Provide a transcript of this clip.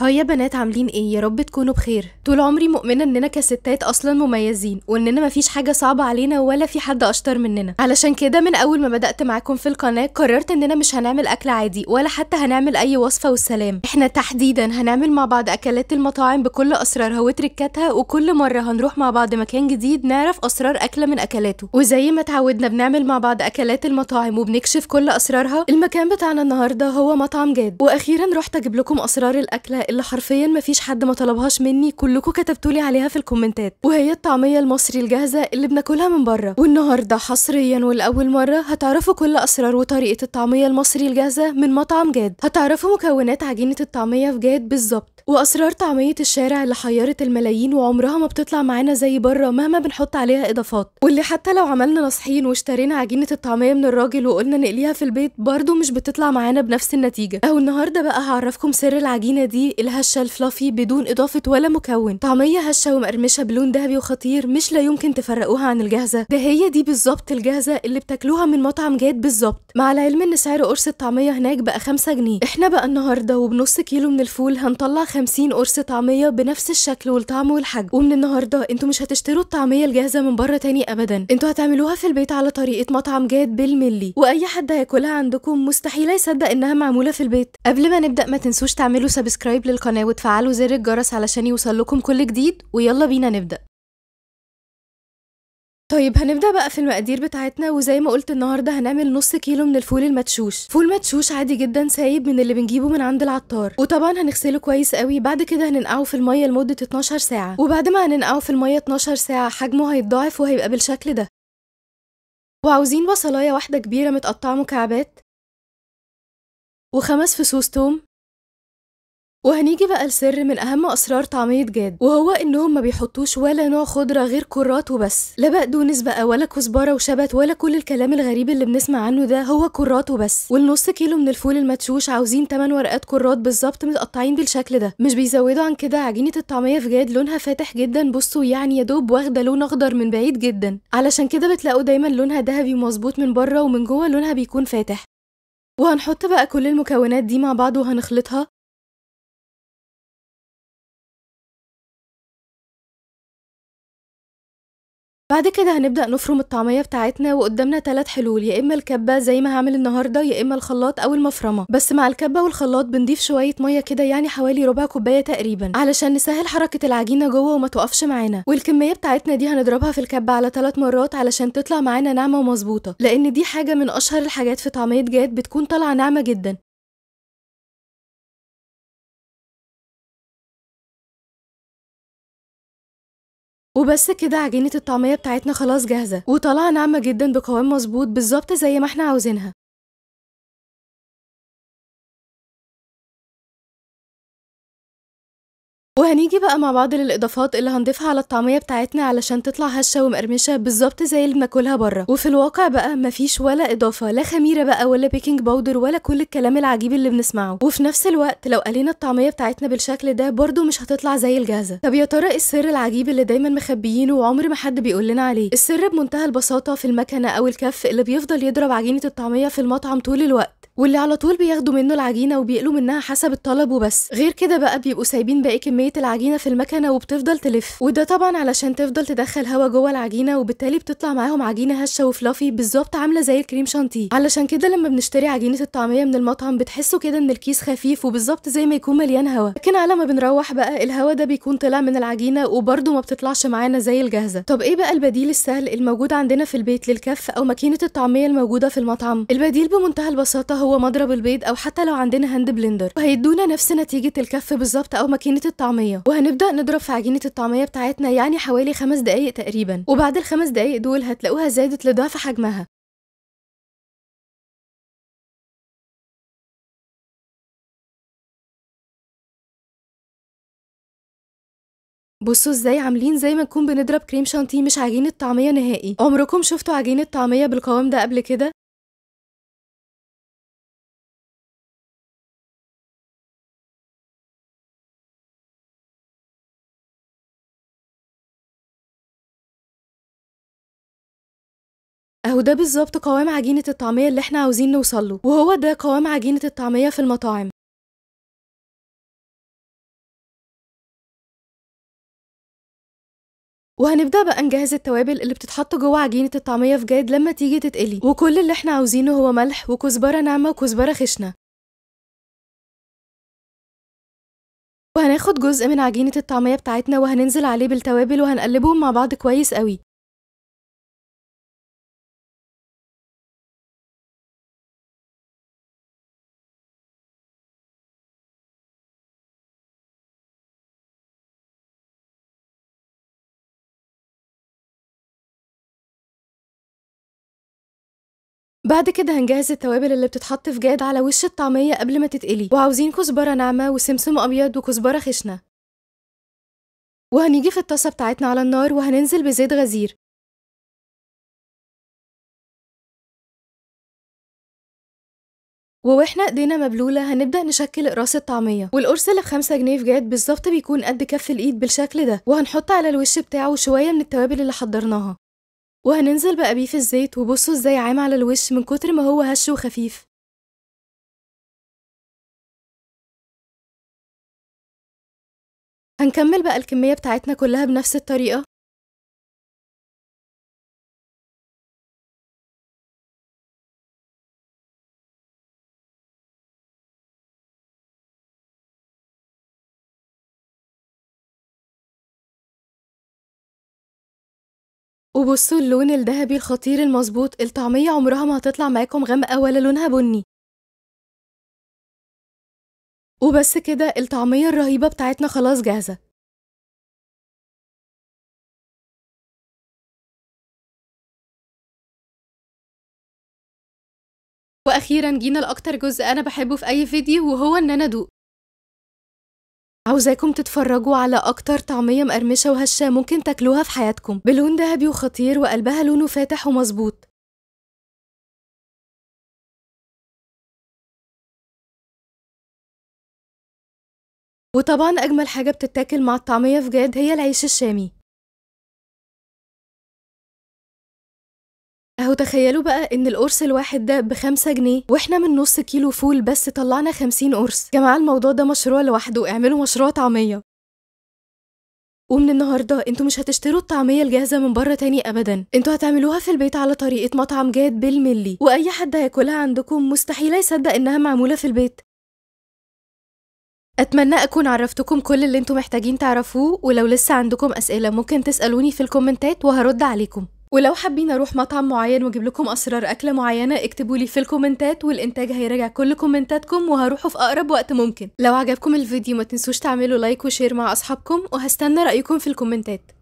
ها يا بنات عاملين ايه يا رب تكونوا بخير طول عمري مؤمنه اننا كستات اصلا مميزين واننا مفيش حاجه صعبه علينا ولا في حد اشطر مننا علشان كده من اول ما بدات معاكم في القناه قررت اننا مش هنعمل اكل عادي ولا حتى هنعمل اي وصفه والسلام احنا تحديدا هنعمل مع بعض اكلات المطاعم بكل اسرارها وتركاتها وكل مره هنروح مع بعض مكان جديد نعرف اسرار اكله من اكلاته وزي ما اتعودنا بنعمل مع بعض اكلات المطاعم وبنكشف كل اسرارها المكان بتاعنا النهارده هو مطعم جاد واخيرا رحت اجيب لكم اسرار الاكله اللي حرفيا مفيش حد ما طلبهاش مني كلكم كتبتولي عليها في الكومنتات وهي الطعميه المصري الجاهزه اللي بناكلها من بره والنهارده حصريا ولاول مره هتعرفوا كل اسرار وطريقه الطعميه المصري الجاهزه من مطعم جاد هتعرفوا مكونات عجينه الطعميه في جاد بالظبط واسرار طعميه الشارع اللي حيرت الملايين وعمرها ما بتطلع معانا زي بره مهما بنحط عليها اضافات واللي حتى لو عملنا نصحين واشترينا عجينه الطعميه من الراجل وقلنا نقليها في البيت برضه مش بتطلع معانا بنفس النتيجه او النهارده بقى هعرفكم سر العجينه دي الهشه الفلافي بدون اضافه ولا مكون طعميه هشه ومقرمشه بلون ذهبي وخطير مش لا يمكن تفرقوها عن الجاهزه ده هي دي بالظبط الجاهزه اللي بتاكلوها من مطعم جاد بالظبط مع العلم ان سعر قرص الطعميه هناك بقى 5 جنيه احنا بقى النهارده وبنص كيلو من الفول هنطلع 50 قرص طعميه بنفس الشكل والطعم والحجم ومن النهارده انتوا مش هتشتروا الطعميه الجاهزه من بره تاني ابدا انتوا هتعملوها في البيت على طريقه مطعم جاد بالملي واي حد هياكلها عندكم مستحيل يصدق انها معموله في البيت قبل ما نبدا ما تنسوش تعملوا سبسكرايب للقناة وتفعلوا زر الجرس علشان يوصلكم كل جديد ويلا بينا نبدأ طيب هنبدا بقى في المقادير بتاعتنا وزي ما قلت النهارده هنعمل نص كيلو من الفول المدشوش فول مدشوش عادي جدا سايب من اللي بنجيبه من عند العطار وطبعا هنغسله كويس قوي بعد كده هننقعه في الميه لمده 12 ساعه وبعد ما هننقعه في الميه 12 ساعه حجمه هيتضاعف وهيبقى بالشكل ده وعاوزين بصلايه واحده كبيره متقطعه مكعبات وخمس فصوص توم وهنيجي بقى لسر من اهم اسرار طعميه جاد وهو انهم ما بيحطوش ولا نوع خضره غير كرات وبس لا بقدونس بقى ولا كزبره وشبت ولا كل الكلام الغريب اللي بنسمع عنه ده هو كرات وبس والنص كيلو من الفول المدشوش عاوزين 8 ورقات كرات بالظبط متقطعين بالشكل ده مش بيزودوا عن كده عجينه الطعميه في جاد لونها فاتح جدا بصوا يعني يا دوب واخده لون اخضر من بعيد جدا علشان كده بتلاقوا دايما لونها ذهبي مظبوط من بره ومن جوه لونها بيكون فاتح وهنحط بقى كل المكونات دي مع بعض وهنخلطها بعد كده هنبدأ نفرم الطعمية بتاعتنا وقدامنا ثلاث حلول يا إما الكبة زي ما هعمل النهاردة يا إما الخلاط أو المفرمة بس مع الكبة والخلاط بنضيف شوية مية كده يعني حوالي ربع كوباية تقريبا علشان نسهل حركة العجينة جوه وما توقفش معانا والكمية بتاعتنا دي هنضربها في الكبة على ثلاث مرات علشان تطلع معانا ناعمة ومظبوطة لأن دي حاجة من أشهر الحاجات في طعمية جاد بتكون طالعة ناعمة جدا وبس كده عجينه الطعميه بتاعتنا خلاص جاهزه وطالعه ناعمه جدا بقوام مظبوط بالظبط زي ما احنا عاوزينها وهنيجي بقى مع بعض للاضافات اللي هنضيفها على الطعميه بتاعتنا علشان تطلع هشه ومقرمشه بالظبط زي اللي بناكلها بره وفي الواقع بقى مفيش ولا اضافه لا خميره بقى ولا بيكنج باودر ولا كل الكلام العجيب اللي بنسمعه وفي نفس الوقت لو قلينا الطعميه بتاعتنا بالشكل ده برده مش هتطلع زي الجاهزه طب يا ترى ايه السر العجيب اللي دايما مخبيينه وعمر ما حد بيقول لنا عليه السر بمنتهى البساطه في المكنه او الكف اللي بيفضل يضرب عجينه الطعميه في المطعم طول الوقت واللي على طول بياخدوا منه العجينه وبيقلوا منها حسب الطلب وبس غير كده بقى بيبقوا سايبين باقي كميه العجينه في المكنه وبتفضل تلف وده طبعا علشان تفضل تدخل هوا جوه العجينه وبالتالي بتطلع معاهم عجينه هشه وفلافي بالظبط عامله زي الكريم شانتيه علشان كده لما بنشتري عجينه الطعميه من المطعم بتحسوا كده ان الكيس خفيف وبالظبط زي ما يكون مليان هوا لكن على ما بنروح بقى الهوا ده بيكون طلع من العجينه وبرده ما بتطلعش معانا زي الجاهزه طب ايه بقى البديل السهل الموجود عندنا في البيت للكف او ماكينه الطعميه الموجوده في المطعم البديل بمنتهى البساطه هو هو مضرب البيض او حتى لو عندنا هاند بلندر وهيدونا نفس نتيجه الكف بالظبط او ماكينه الطعميه وهنبدا نضرب في عجينه الطعميه بتاعتنا يعني حوالي خمس دقائق تقريبا وبعد الخمس دقائق دول هتلاقوها زادت لضعف حجمها بصوا ازاي عاملين زي ما نكون بنضرب كريم شانتيه مش عجينه طعميه نهائي عمركم شفتوا عجينه طعميه بالقوام ده قبل كده اهو ده بالظبط قوام عجينة الطعمية اللي احنا عاوزين نوصله وهو ده قوام عجينة الطعمية في المطاعم وهنبدأ بقى نجهز التوابل اللي بتتحط جوه عجينة الطعمية في جاد لما تيجي تتقلي وكل اللي احنا عاوزينه هو ملح وكزبرة ناعمة وكزبرة خشنة وهناخد جزء من عجينة الطعمية بتاعتنا وهننزل عليه بالتوابل وهنقلبهم مع بعض كويس قوي بعد كده هنجهز التوابل اللي بتتحط في جاد على وش الطعمية قبل ما تتقلي وعاوزين كزبرة ناعمة وسمسم أبيض وكزبرة خشنة وهنيجي في الطاسة بتاعتنا على النار وهننزل بزيت غزير واحنا ايدينا مبلولة هنبدأ نشكل قراص الطعمية والقرص اللي بخمسة جنيه في جاد بالظبط بيكون قد كف الايد بالشكل ده وهنحط على الوش بتاعه شوية من التوابل اللي حضرناها وهننزل في الزيت وبصوا ازاي عام على الوش من كتر ما هو هش وخفيف هنكمل بقى الكمية بتاعتنا كلها بنفس الطريقة وبصوا اللون الذهبي الخطير المظبوط الطعمية عمرها ما هتطلع معاكم غامقة ولا لونها بني وبس كده الطعمية الرهيبة بتاعتنا خلاص جاهزة واخيرا جينا لاكتر جزء انا بحبه في اي فيديو وهو ان انا ادوق عاوزاكم تتفرجوا على اكتر طعميه مقرمشه وهشه ممكن تاكلوها في حياتكم بلون ذهبي وخطير وقلبها لونه فاتح ومظبوط وطبعا اجمل حاجه بتتاكل مع الطعميه في جاد هي العيش الشامي اهو تخيلوا بقى ان القرص الواحد ده بخمسة جنيه واحنا من نص كيلو فول بس طلعنا خمسين قرص جماعة الموضوع ده مشروع لوحده اعملوا مشروع طعمية ومن النهارده انتوا مش هتشتروا الطعميه الجاهزه من بره تاني ابدا انتوا هتعملوها في البيت على طريقه مطعم جاد بالملي واي حد هياكلها عندكم مستحيل يصدق انها معموله في البيت اتمنى اكون عرفتكم كل اللي انتوا محتاجين تعرفوه ولو لسه عندكم اسئله ممكن تسالوني في الكومنتات وهرد عليكم ولو حابين اروح مطعم معين واجيب لكم اسرار اكله معينه اكتبوا لي في الكومنتات والانتاج هيراجع كل كومنتاتكم وهروحوا في اقرب وقت ممكن لو عجبكم الفيديو ما تنسوش تعملوا لايك وشير مع اصحابكم وهستنى رايكم في الكومنتات